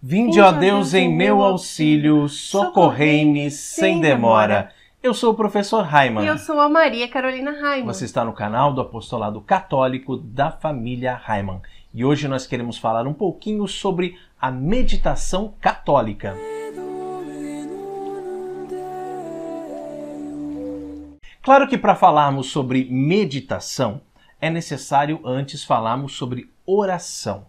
Vinde, ó Deus, em meu auxílio, socorrei-me sem demora. Eu sou o professor Raiman. E eu sou a Maria Carolina Raiman. Você está no canal do Apostolado Católico da família Raiman. E hoje nós queremos falar um pouquinho sobre a meditação católica. Claro que para falarmos sobre meditação é necessário antes falarmos sobre oração.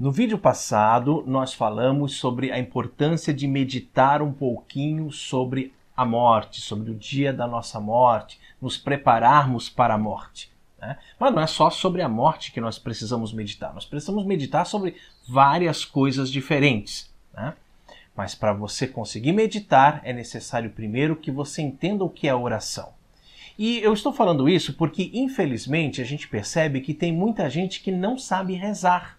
No vídeo passado, nós falamos sobre a importância de meditar um pouquinho sobre a morte, sobre o dia da nossa morte, nos prepararmos para a morte. Né? Mas não é só sobre a morte que nós precisamos meditar, nós precisamos meditar sobre várias coisas diferentes. Né? Mas para você conseguir meditar, é necessário primeiro que você entenda o que é oração. E eu estou falando isso porque, infelizmente, a gente percebe que tem muita gente que não sabe rezar.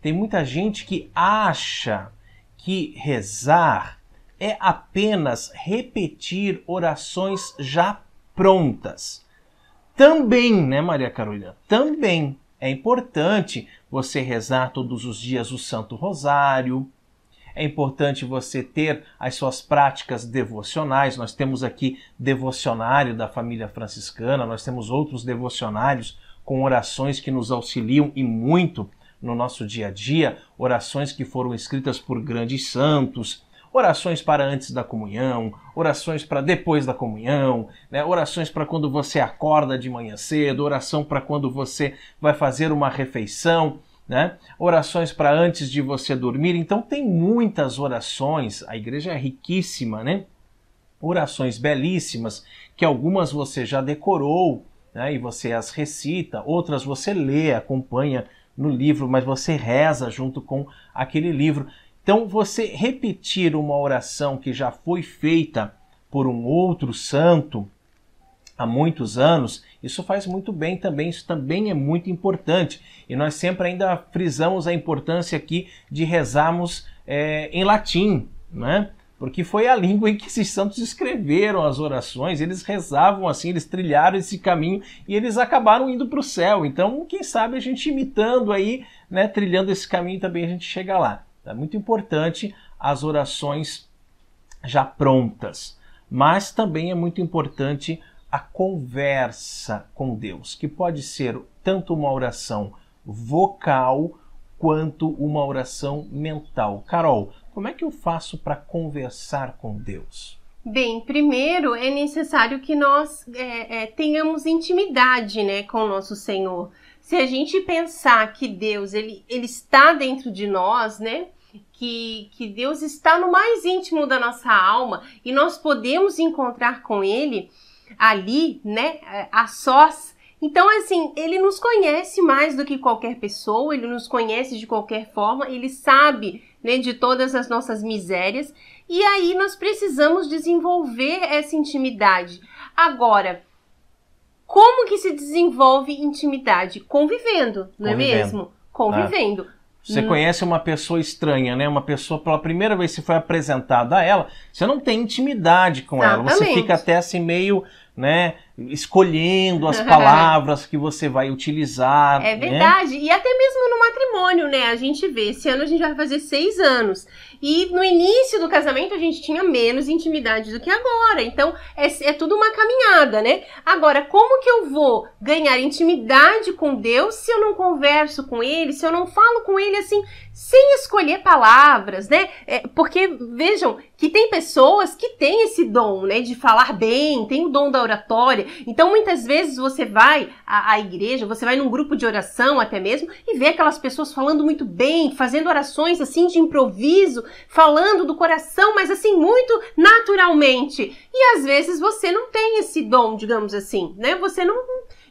Tem muita gente que acha que rezar é apenas repetir orações já prontas. Também, né, Maria Carolina? Também é importante você rezar todos os dias o Santo Rosário. É importante você ter as suas práticas devocionais. Nós temos aqui devocionário da família franciscana, nós temos outros devocionários com orações que nos auxiliam e muito no nosso dia a dia, orações que foram escritas por grandes santos, orações para antes da comunhão, orações para depois da comunhão, né? orações para quando você acorda de manhã cedo, oração para quando você vai fazer uma refeição, né? orações para antes de você dormir. Então tem muitas orações, a igreja é riquíssima, né? Orações belíssimas, que algumas você já decorou né? e você as recita, outras você lê, acompanha no livro, mas você reza junto com aquele livro. Então, você repetir uma oração que já foi feita por um outro santo há muitos anos, isso faz muito bem também, isso também é muito importante. E nós sempre ainda frisamos a importância aqui de rezarmos é, em latim, né? porque foi a língua em que esses santos escreveram as orações, eles rezavam assim, eles trilharam esse caminho e eles acabaram indo para o céu. Então, quem sabe a gente imitando aí, né, trilhando esse caminho também a gente chega lá. Então, é muito importante as orações já prontas, mas também é muito importante a conversa com Deus, que pode ser tanto uma oração vocal quanto uma oração mental. Carol, como é que eu faço para conversar com Deus? Bem, primeiro é necessário que nós é, é, tenhamos intimidade né, com o nosso Senhor. Se a gente pensar que Deus ele, ele está dentro de nós, né? Que, que Deus está no mais íntimo da nossa alma e nós podemos encontrar com Ele ali, né? A sós. Então, assim, ele nos conhece mais do que qualquer pessoa, ele nos conhece de qualquer forma, ele sabe né, de todas as nossas misérias. E aí nós precisamos desenvolver essa intimidade. Agora, como que se desenvolve intimidade? Convivendo, não é Convivendo. é mesmo? Convivendo. Ah. Você hum. conhece uma pessoa estranha, né? Uma pessoa pela primeira vez se foi apresentada a ela, você não tem intimidade com Exatamente. ela. Você fica até assim meio, né? escolhendo as palavras que você vai utilizar. É né? verdade. Né? E até mesmo no matrimônio, né? A gente vê, esse ano a gente vai fazer seis anos. E no início do casamento a gente tinha menos intimidade do que agora. Então é, é tudo uma caminhada, né? Agora, como que eu vou ganhar intimidade com Deus se eu não converso com Ele, se eu não falo com Ele assim, sem escolher palavras, né? É, porque vejam que tem pessoas que têm esse dom, né, de falar bem, tem o dom da oratória então, muitas vezes você vai à, à, igreja, você vai num grupo de oração até mesmo e vê aquelas pessoas falando muito bem, fazendo orações assim de improviso, falando do coração, mas assim muito naturalmente. E às vezes você não tem esse dom, digamos assim, né? Você não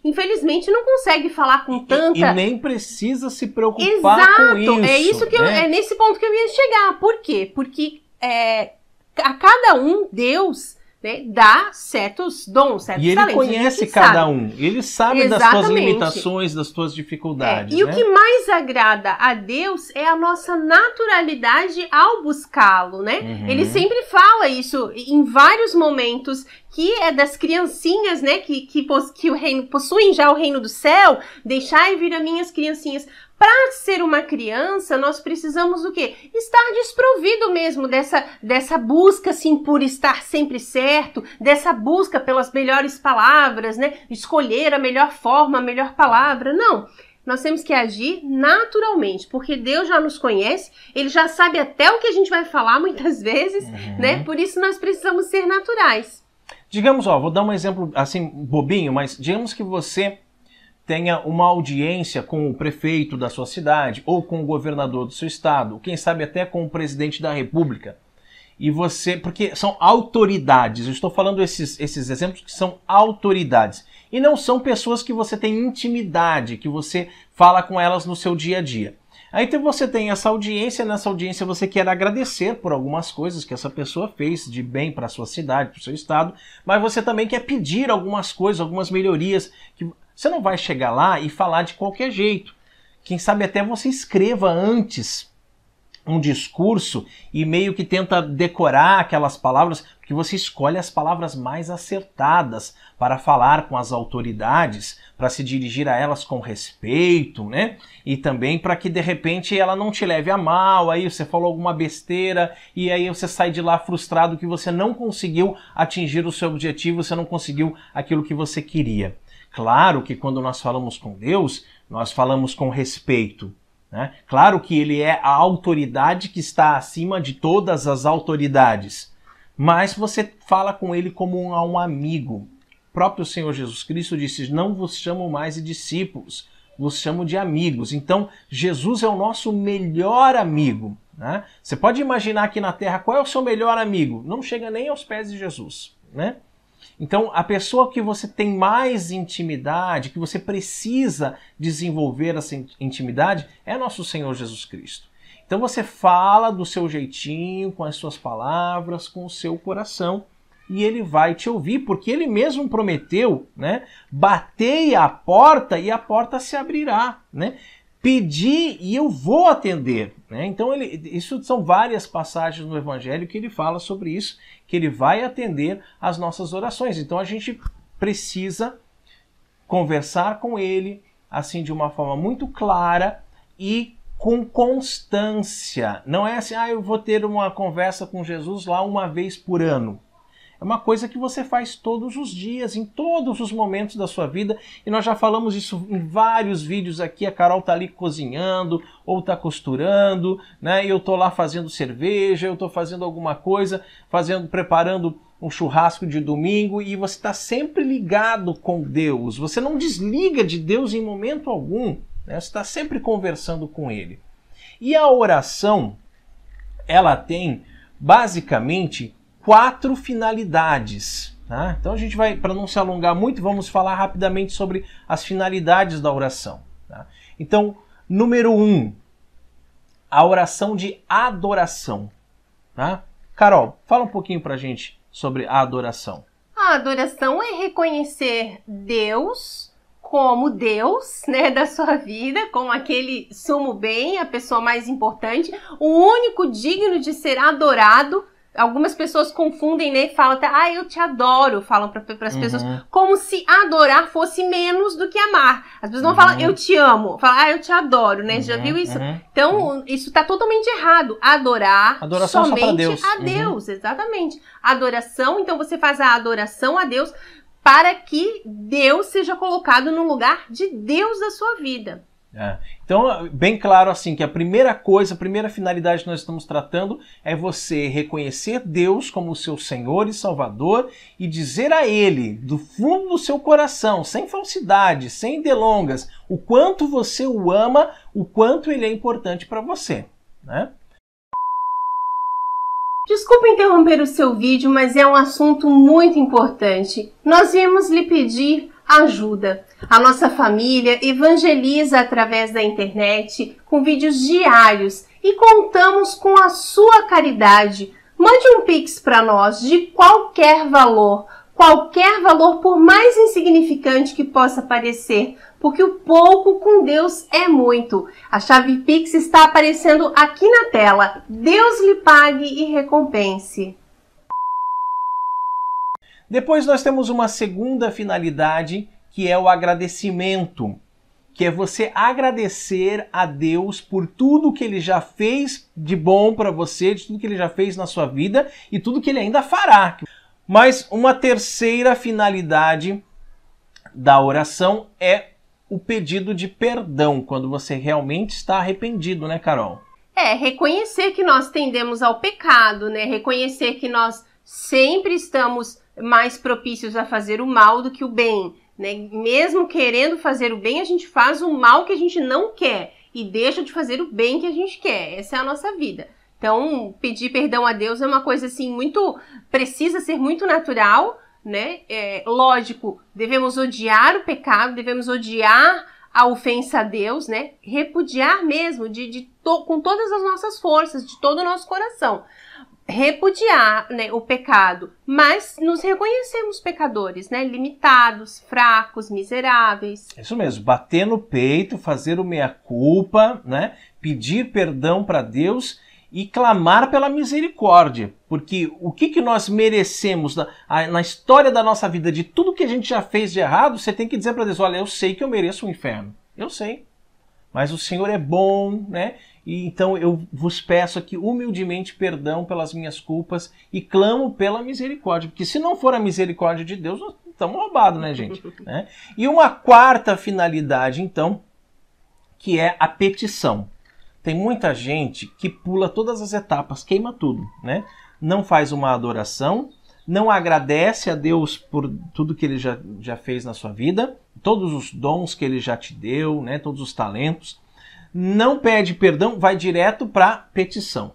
infelizmente não consegue falar com tanta. E, e nem precisa se preocupar Exato, com isso. Exato, é isso que né? eu, é nesse ponto que eu ia chegar. Por quê? Porque é, a cada um Deus né, dá certos dons, certos e ele talentos. Conhece cada sabe. um, ele sabe Exatamente. das suas limitações, das suas é, dificuldades. É, e né? o que mais agrada a Deus é a nossa naturalidade ao buscá-lo, né? Uhum. Ele sempre fala isso em vários momentos que é das criancinhas, né, que, que, que o reino, possuem já o reino do céu, deixai vir a minhas criancinhas para ser uma criança, nós precisamos do quê? Estar desprovido mesmo dessa, dessa busca, assim, por estar sempre certo, dessa busca pelas melhores palavras, né? Escolher a melhor forma, a melhor palavra. Não. Nós temos que agir naturalmente, porque Deus já nos conhece, Ele já sabe até o que a gente vai falar muitas vezes, uhum. né? Por isso nós precisamos ser naturais. Digamos, ó, vou dar um exemplo assim bobinho, mas digamos que você tenha uma audiência com o prefeito da sua cidade ou com o governador do seu estado, quem sabe até com o presidente da república. E você, porque são autoridades, eu estou falando esses, esses exemplos que são autoridades. E não são pessoas que você tem intimidade, que você fala com elas no seu dia a dia. Aí então você tem essa audiência, nessa audiência você quer agradecer por algumas coisas que essa pessoa fez de bem para a sua cidade, para o seu estado, mas você também quer pedir algumas coisas, algumas melhorias que você não vai chegar lá e falar de qualquer jeito. Quem sabe até você escreva antes um discurso e meio que tenta decorar aquelas palavras, porque você escolhe as palavras mais acertadas para falar com as autoridades, para se dirigir a elas com respeito, né? E também para que de repente ela não te leve a mal, aí você falou alguma besteira e aí você sai de lá frustrado que você não conseguiu atingir o seu objetivo, você não conseguiu aquilo que você queria. Claro que quando nós falamos com Deus, nós falamos com respeito. Né? Claro que ele é a autoridade que está acima de todas as autoridades, mas você fala com ele como um, um amigo. O próprio Senhor Jesus Cristo disse: Não vos chamo mais de discípulos, vos chamo de amigos. Então, Jesus é o nosso melhor amigo. Né? Você pode imaginar aqui na Terra qual é o seu melhor amigo? Não chega nem aos pés de Jesus. Né? Então, a pessoa que você tem mais intimidade, que você precisa desenvolver essa intimidade, é nosso Senhor Jesus Cristo. Então, você fala do seu jeitinho, com as suas palavras, com o seu coração, e ele vai te ouvir, porque ele mesmo prometeu, né? Batei a porta e a porta se abrirá, né? pedi e eu vou atender. Né? Então, ele, isso são várias passagens no Evangelho que ele fala sobre isso, que ele vai atender às nossas orações. Então, a gente precisa conversar com ele, assim, de uma forma muito clara e com constância. Não é assim, ah, eu vou ter uma conversa com Jesus lá uma vez por ano. É uma coisa que você faz todos os dias, em todos os momentos da sua vida, e nós já falamos isso em vários vídeos aqui. A Carol tá ali cozinhando, ou tá costurando, né? E eu tô lá fazendo cerveja, eu tô fazendo alguma coisa, fazendo, preparando um churrasco de domingo e você está sempre ligado com Deus. Você não desliga de Deus em momento algum. Né? Você está sempre conversando com Ele. E a oração, ela tem basicamente quatro finalidades. Tá? Então a gente vai, para não se alongar muito, vamos falar rapidamente sobre as finalidades da oração. Tá? Então, número um, a oração de adoração. Tá? Carol, fala um pouquinho para a gente sobre a adoração. A adoração é reconhecer Deus como Deus, né, da sua vida, como aquele sumo bem, a pessoa mais importante, o único digno de ser adorado algumas pessoas confundem, né? e Falam até, ah, eu te adoro. Falam para as uhum. pessoas como se adorar fosse menos do que amar. As pessoas não uhum. falam, eu te amo. Falam, ah, eu te adoro, né? Uhum. Já viu isso? Uhum. Então, isso tá totalmente errado. Adorar Adoração somente Deus. a uhum. Deus. Exatamente. Adoração, então você faz a adoração a Deus para que Deus seja colocado no lugar de Deus da sua vida. É. Então, bem claro assim que a primeira coisa, a primeira finalidade que nós estamos tratando é você reconhecer Deus como seu Senhor e Salvador e dizer a Ele, do fundo do seu coração, sem falsidade, sem delongas, o quanto você o ama, o quanto ele é importante para você. Né? Desculpa interromper o seu vídeo, mas é um assunto muito importante. Nós viemos lhe pedir ajuda. A nossa família evangeliza através da internet com vídeos diários e contamos com a sua caridade. Mande um pix para nós de qualquer valor, qualquer valor por mais insignificante que possa parecer, porque o pouco com Deus é muito. A chave pix está aparecendo aqui na tela. Deus lhe pague e recompense. Depois nós temos uma segunda finalidade, que é o agradecimento, que é você agradecer a Deus por tudo que ele já fez de bom para você, de tudo que ele já fez na sua vida e tudo que ele ainda fará. Mas uma terceira finalidade da oração é o pedido de perdão, quando você realmente está arrependido, né, Carol? É, reconhecer que nós tendemos ao pecado, né? Reconhecer que nós sempre estamos mais propícios a fazer o mal do que o bem. Né? Mesmo querendo fazer o bem, a gente faz o mal que a gente não quer e deixa de fazer o bem que a gente quer. Essa é a nossa vida. Então, pedir perdão a Deus é uma coisa assim muito precisa ser muito natural, né? É, lógico, devemos odiar o pecado, devemos odiar a ofensa a Deus, né? Repudiar mesmo de, de to, com todas as nossas forças, de todo o nosso coração repudiar né, o pecado, mas nos reconhecemos pecadores, né, limitados, fracos, miseráveis. Isso mesmo, bater no peito, fazer o meia-culpa, né, pedir perdão para Deus e clamar pela misericórdia, porque o que, que nós merecemos na, na história da nossa vida, de tudo que a gente já fez de errado, você tem que dizer para Deus: olha, eu sei que eu mereço o um inferno, eu sei, mas o Senhor é bom, né? E então eu vos peço aqui humildemente perdão pelas minhas culpas e clamo pela misericórdia, porque se não for a misericórdia de Deus, nós estamos roubados, né, gente? né? E uma quarta finalidade, então, que é a petição. Tem muita gente que pula todas as etapas, queima tudo, né? Não faz uma adoração, não agradece a Deus por tudo que ele já, já fez na sua vida, todos os dons que ele já te deu, né? Todos os talentos não pede perdão, vai direto para petição.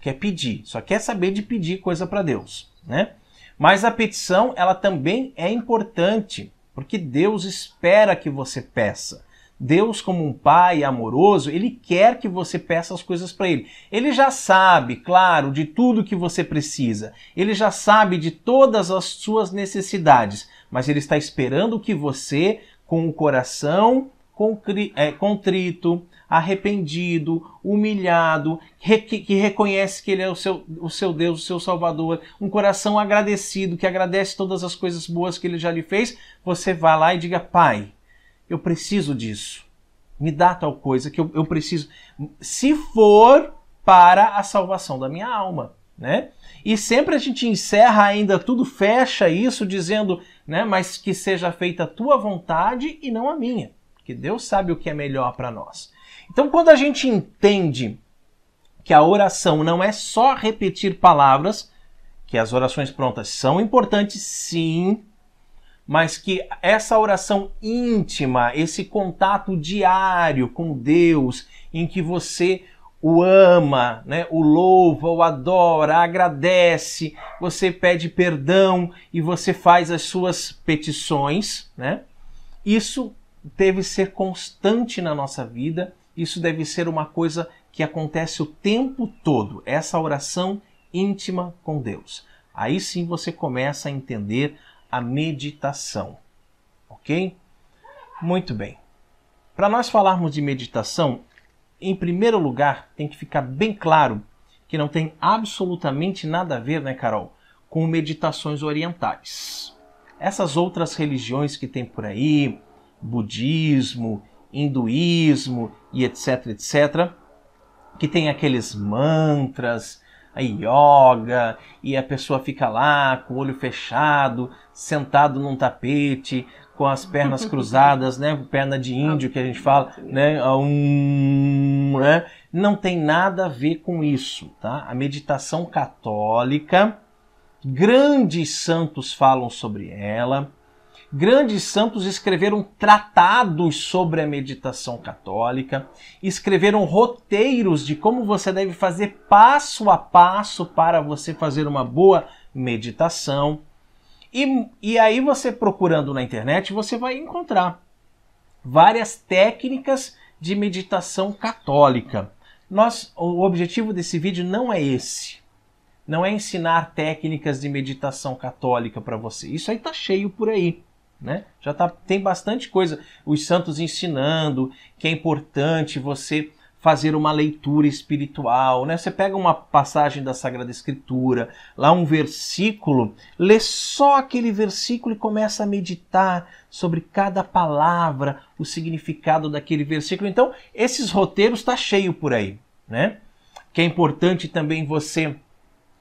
Quer é pedir, só quer saber de pedir coisa para Deus, né? Mas a petição, ela também é importante, porque Deus espera que você peça. Deus, como um pai amoroso, ele quer que você peça as coisas para ele. Ele já sabe, claro, de tudo que você precisa. Ele já sabe de todas as suas necessidades, mas ele está esperando que você, com o coração é, contrito, arrependido, humilhado, que, reconhece que Ele é o seu, o seu Deus, o seu Salvador, um coração agradecido, que agradece todas as coisas boas que Ele já lhe fez, você vá lá e diga: Pai, eu preciso disso. Me dá tal coisa que eu, eu preciso. Se for para a salvação da minha alma. Né? E sempre a gente encerra ainda tudo, fecha isso dizendo, né, mas que seja feita a tua vontade e não a minha, que Deus sabe o que é melhor para nós. Então, quando a gente entende que a oração não é só repetir palavras, que as orações prontas são importantes, sim, mas que essa oração íntima, esse contato diário com Deus, em que você o ama, né, o louva, o adora, agradece, você pede perdão e você faz as suas petições, né? Isso deve ser constante na nossa vida isso deve ser uma coisa que acontece o tempo todo, essa oração íntima com Deus. Aí sim você começa a entender a meditação. Ok? Muito bem. Para nós falarmos de meditação, em primeiro lugar, tem que ficar bem claro que não tem absolutamente nada a ver, né, Carol, com meditações orientais. Essas outras religiões que tem por aí, budismo hinduísmo e etc, etc, que tem aqueles mantras, a yoga, e a pessoa fica lá com o olho fechado, sentado num tapete, com as pernas cruzadas, né? Perna de índio que a gente fala, né? Um, né? Não tem nada a ver com isso, tá? A meditação católica, grandes santos falam sobre ela, Grandes santos escreveram tratados sobre a meditação católica, escreveram roteiros de como você deve fazer passo a passo para você fazer uma boa meditação. E, e aí você procurando na internet, você vai encontrar várias técnicas de meditação católica. Nós, o objetivo desse vídeo não é esse não é ensinar técnicas de meditação católica para você. Isso aí está cheio por aí. Né? Já tá, tem bastante coisa. Os santos ensinando que é importante você fazer uma leitura espiritual, né? Você pega uma passagem da Sagrada Escritura, lá um versículo, lê só aquele versículo e começa a meditar sobre cada palavra, o significado daquele versículo. Então, esses roteiros tá cheio por aí, né? Que é importante também você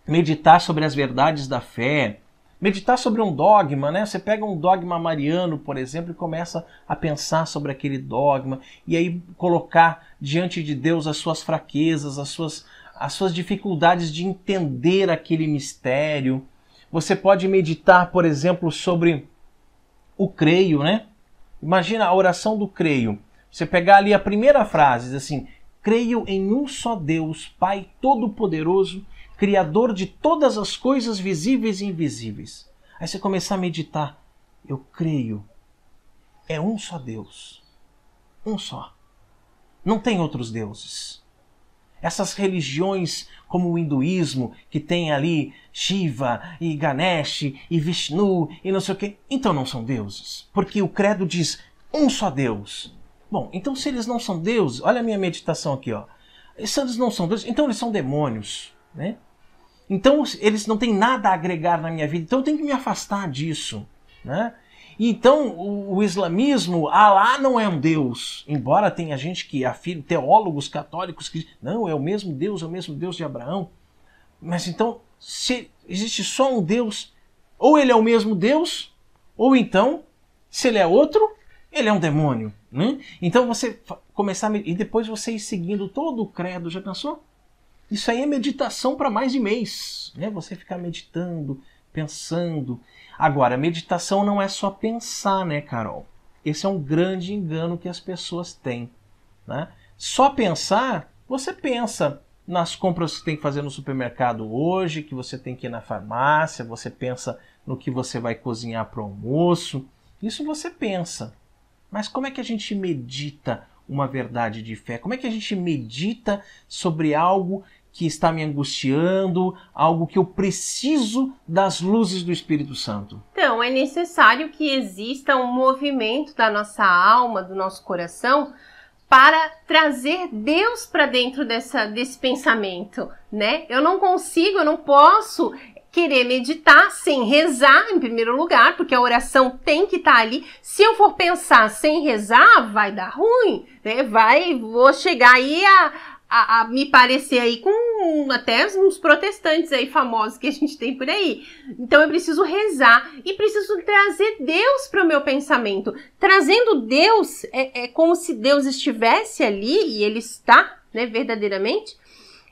meditar sobre as verdades da fé, Meditar sobre um dogma, né? Você pega um dogma mariano, por exemplo, e começa a pensar sobre aquele dogma, e aí colocar diante de Deus as suas fraquezas, as suas, as suas dificuldades de entender aquele mistério. Você pode meditar, por exemplo, sobre o creio, né? Imagina a oração do creio. Você pegar ali a primeira frase, diz assim: Creio em um só Deus, Pai Todo-Poderoso Criador de todas as coisas visíveis e invisíveis. Aí você começar a meditar. Eu creio. É um só Deus. Um só. Não tem outros deuses. Essas religiões, como o hinduísmo, que tem ali Shiva e Ganesh e Vishnu e não sei o quê, então não são deuses. Porque o credo diz um só Deus. Bom, então se eles não são deuses, olha a minha meditação aqui, ó. Se eles não são deuses, então eles são demônios, né? Então eles não têm nada a agregar na minha vida, então eu tenho que me afastar disso. Né? Então o, o islamismo, Alá não é um Deus, embora tenha gente que afirma, teólogos católicos que não, é o mesmo Deus, é o mesmo Deus de Abraão. Mas então, se existe só um Deus, ou ele é o mesmo Deus, ou então, se ele é outro, ele é um demônio. Né? Então você começar a... e depois você ir seguindo todo o credo, já pensou? Isso aí é meditação para mais de mês, né? Você ficar meditando, pensando. Agora, meditação não é só pensar, né, Carol? Esse é um grande engano que as pessoas têm, né? Só pensar, você pensa nas compras que tem que fazer no supermercado hoje, que você tem que ir na farmácia, você pensa no que você vai cozinhar para o almoço. Isso você pensa. Mas como é que a gente medita? uma verdade de fé? Como é que a gente medita sobre algo que está me angustiando, algo que eu preciso das luzes do Espírito Santo? Então, é necessário que exista um movimento da nossa alma, do nosso coração, para trazer Deus para dentro dessa, desse pensamento, né? Eu não consigo, eu não posso querer meditar sem rezar, em primeiro lugar, porque a oração tem que estar tá ali. Se eu for pensar sem rezar, vai dar ruim, né? Vai, vou chegar aí a, a, a, me parecer aí com até uns protestantes aí famosos que a gente tem por aí. Então eu preciso rezar e preciso trazer Deus para o meu pensamento. Trazendo Deus é, é como se Deus estivesse ali e Ele está, né, verdadeiramente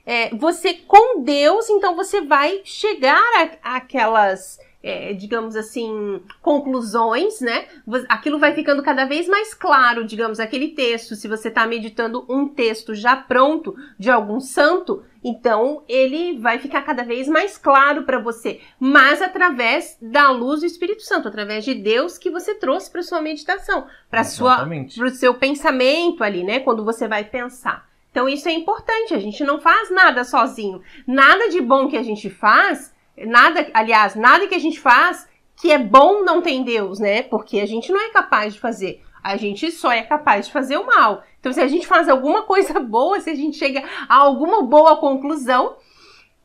é, você com Deus, então você vai chegar àquelas, é, digamos assim, conclusões, né? Aquilo vai ficando cada vez mais claro, digamos, aquele texto. Se você está meditando um texto já pronto de algum santo, então ele vai ficar cada vez mais claro para você, mas através da luz do Espírito Santo, através de Deus que você trouxe para sua meditação, para sua, para o seu pensamento ali, né? Quando você vai pensar. Então isso é importante, a gente não faz nada sozinho. Nada de bom que a gente faz, nada, aliás, nada que a gente faz que é bom não tem Deus, né? Porque a gente não é capaz de fazer. A gente só é capaz de fazer o mal. Então, se a gente faz alguma coisa boa, se a gente chega a alguma boa conclusão,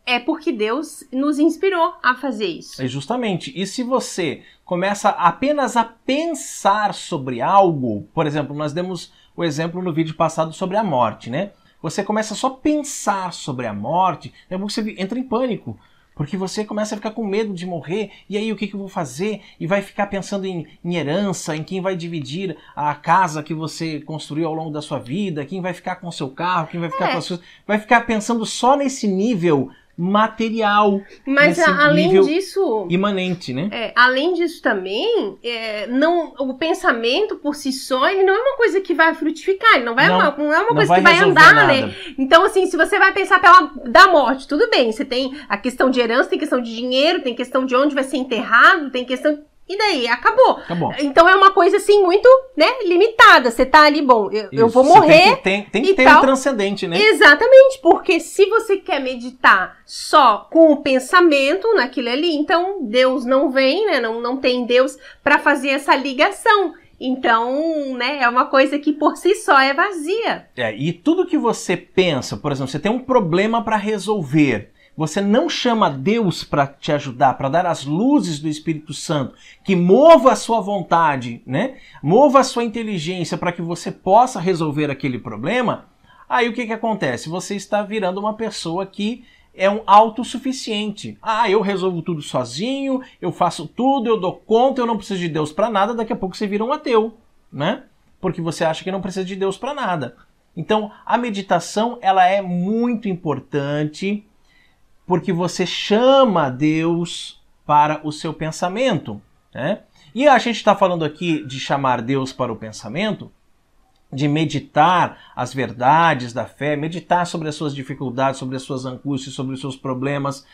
é porque Deus nos inspirou a fazer isso. É justamente. E se você começa apenas a pensar sobre algo, por exemplo, nós demos o exemplo no vídeo passado sobre a morte, né? você começa só a pensar sobre a morte, é bom que você entra em pânico. Porque você começa a ficar com medo de morrer, e aí o que, que eu vou fazer? E vai ficar pensando em, em, herança, em quem vai dividir a casa que você construiu ao longo da sua vida, quem vai ficar com o seu carro, quem vai ficar é. com as suas. Vai ficar pensando só nesse nível material. Mas a, além disso. Imanente, né? É, além disso também, é, não, o pensamento por si só, ele não é uma coisa que vai frutificar, ele não, vai, não, não é uma coisa vai que vai andar, né? nada. né? Então, assim, se você vai pensar pela da morte, tudo bem, você tem a questão de herança, tem questão de dinheiro, tem questão de onde vai ser enterrado, tem questão e daí? Acabou. Então é uma coisa assim muito, né, limitada. Você tá ali, bom, eu, eu vou morrer. Tem que, tem, tem que ter tal. um transcendente, né? Exatamente, porque se você quer meditar só com o pensamento naquilo ali, então Deus não vem, né? Não, não tem Deus para fazer essa ligação. Então, né, é uma coisa que por si só é vazia. É, e tudo que você pensa, por exemplo, você tem um problema para resolver você não chama Deus para te ajudar, para dar as luzes do Espírito Santo, que mova a sua vontade, né? Mova a sua inteligência para que você possa resolver aquele problema, aí o que, que acontece? Você está virando uma pessoa que é um autossuficiente. Ah, eu resolvo tudo sozinho, eu faço tudo, eu dou conta, eu não preciso de Deus para nada, daqui a pouco você vira um ateu, né? Porque você acha que não precisa de Deus para nada. Então, a meditação, ela é muito importante porque você chama Deus para o seu pensamento. Né? E a gente está falando aqui de chamar Deus para o pensamento, de meditar as verdades da fé, meditar sobre as suas dificuldades, sobre as suas angústias, sobre os seus problemas,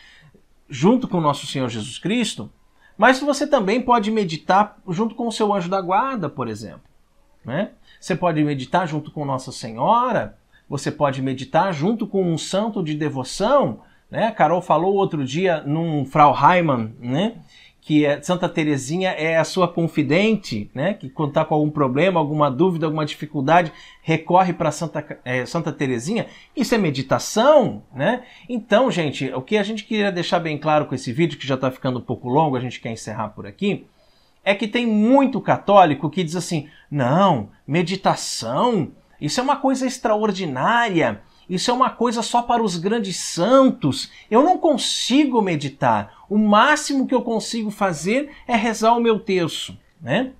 junto com o nosso Senhor Jesus Cristo, mas você também pode meditar junto com o seu anjo da guarda, por exemplo. Né? Você pode meditar junto com Nossa Senhora, você pode meditar junto com um santo de devoção, né? A Carol falou outro dia num Frau Heimann, né? que é, Santa Terezinha é a sua confidente, né? Que quando está com algum problema, alguma dúvida, alguma dificuldade, recorre para Santa, é, Santa Terezinha. Isso é meditação, né? Então, gente, o que a gente queria deixar bem claro com esse vídeo, que já está ficando um pouco longo, a gente quer encerrar por aqui, é que tem muito católico que diz assim: não, meditação, isso é uma coisa extraordinária isso é uma coisa só para os grandes santos. Eu não consigo meditar. O máximo que eu consigo fazer é rezar o meu terço, né?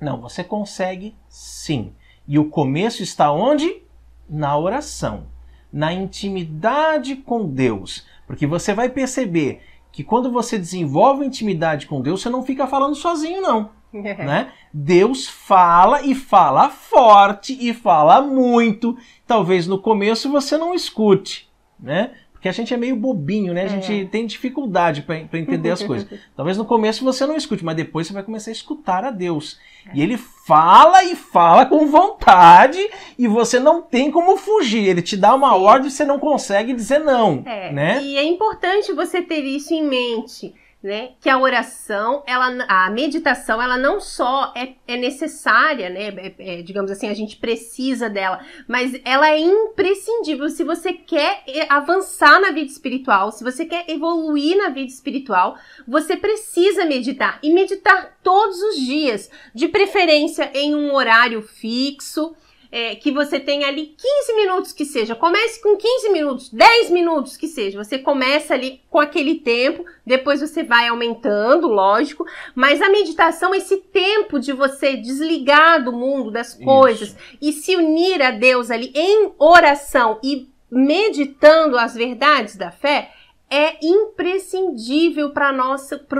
Não, você consegue sim. E o começo está onde? Na oração, na intimidade com Deus. Porque você vai perceber que quando você desenvolve intimidade com Deus, você não fica falando sozinho, não. né? Deus fala e fala forte e fala muito. Talvez no começo você não escute, né? Porque a gente é meio bobinho, né? A gente é. tem dificuldade para entender as coisas. Talvez no começo você não escute, mas depois você vai começar a escutar a Deus. E ele fala e fala com vontade e você não tem como fugir. Ele te dá uma ordem e você não consegue dizer não, é. né? E é importante você ter isso em mente né? Que a oração, ela, a meditação, ela não só é, é necessária, né? É, é, digamos assim, a gente precisa dela, mas ela é imprescindível se você quer avançar na vida espiritual, se você quer evoluir na vida espiritual, você precisa meditar e meditar todos os dias, de preferência em um horário fixo, é, que você tenha ali 15 minutos que seja. Comece com 15 minutos, 10 minutos que seja. Você começa ali com aquele tempo, depois você vai aumentando, lógico. Mas a meditação, esse tempo de você desligar do mundo, das coisas, Isso. e se unir a Deus ali em oração e meditando as verdades da fé, é imprescindível para o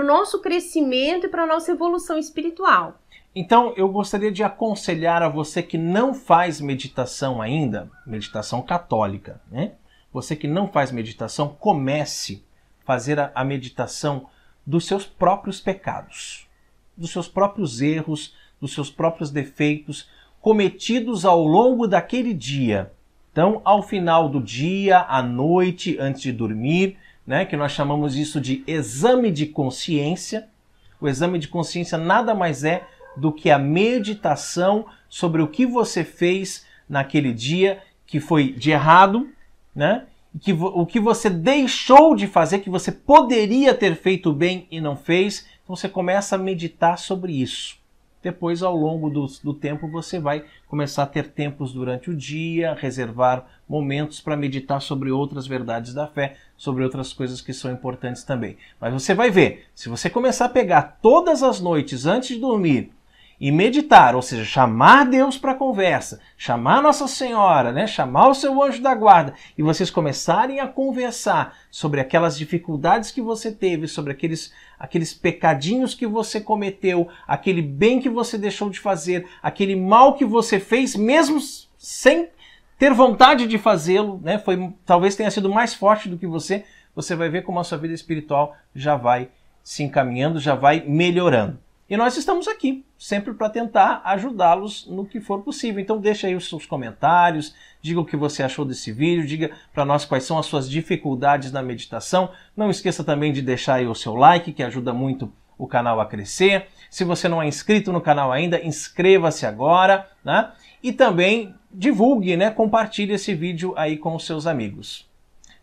nosso crescimento e para a nossa evolução espiritual. Então eu gostaria de aconselhar a você que não faz meditação ainda, meditação católica, né? Você que não faz meditação, comece a fazer a, meditação dos seus próprios pecados, dos seus próprios erros, dos seus próprios defeitos cometidos ao longo daquele dia. Então, ao final do dia, à noite, antes de dormir, né, que nós chamamos isso de exame de consciência. O exame de consciência nada mais é do que a meditação sobre o que você fez naquele dia que foi de errado, né? Que, o que você deixou de fazer, que você poderia ter feito bem e não fez. Então você começa a meditar sobre isso. Depois, ao longo do, do tempo, você vai começar a ter tempos durante o dia, reservar momentos para meditar sobre outras verdades da fé, sobre outras coisas que são importantes também. Mas você vai ver, se você começar a pegar todas as noites antes de dormir e meditar, ou seja, chamar Deus para conversa, chamar Nossa Senhora, né? chamar o seu anjo da guarda, e vocês começarem a conversar sobre aquelas dificuldades que você teve, sobre aqueles, aqueles pecadinhos que você cometeu, aquele bem que você deixou de fazer, aquele mal que você fez, mesmo sem ter vontade de fazê-lo, né? Foi, talvez tenha sido mais forte do que você, você vai ver como a sua vida espiritual já vai se encaminhando, já vai melhorando. E nós estamos aqui, sempre para tentar ajudá-los no que for possível. Então deixa aí os seus comentários, diga o que você achou desse vídeo, diga para nós quais são as suas dificuldades na meditação. Não esqueça também de deixar aí o seu like, que ajuda muito o canal a crescer. Se você não é inscrito no canal ainda, inscreva-se agora, né? E também divulgue, né? Compartilhe esse vídeo aí com os seus amigos.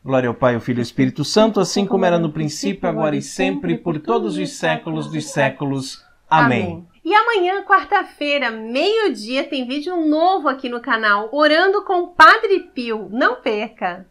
Glória ao Pai, ao Filho e ao Espírito Santo, assim como era no princípio, agora e sempre, por todos os séculos dos séculos. Amém. Amém. E amanhã, quarta-feira, meio-dia, tem vídeo novo aqui no canal Orando com Padre Pio. Não perca!